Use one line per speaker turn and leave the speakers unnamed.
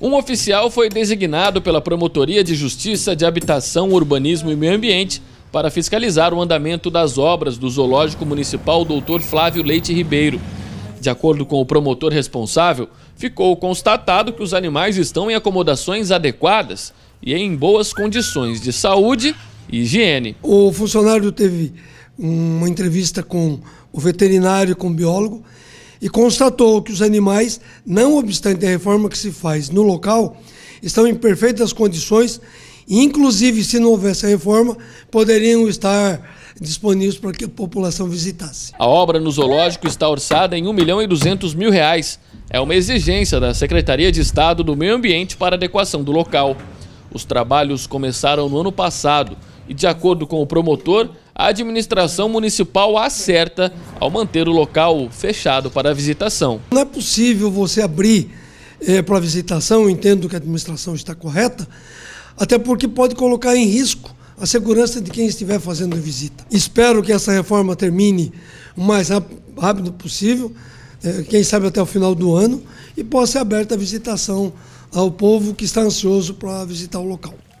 Um oficial foi designado pela Promotoria de Justiça de Habitação, Urbanismo e Meio Ambiente para fiscalizar o andamento das obras do Zoológico Municipal Dr. Flávio Leite Ribeiro. De acordo com o promotor responsável, ficou constatado que os animais estão em acomodações adequadas e em boas condições de saúde e higiene.
O funcionário teve uma entrevista com o veterinário, e com o biólogo, e constatou que os animais, não obstante a reforma que se faz no local, estão em perfeitas condições, inclusive se não houvesse a reforma, poderiam estar disponíveis para que a população visitasse.
A obra no zoológico está orçada em 1 milhão e 200 mil reais. É uma exigência da Secretaria de Estado do Meio Ambiente para adequação do local. Os trabalhos começaram no ano passado e, de acordo com o promotor, a administração municipal acerta ao manter o local fechado para a visitação.
Não é possível você abrir é, para visitação, entendo que a administração está correta, até porque pode colocar em risco a segurança de quem estiver fazendo a visita. Espero que essa reforma termine o mais rápido possível, eh, quem sabe até o final do ano, e possa ser aberta a visitação ao povo que está ansioso para visitar o local.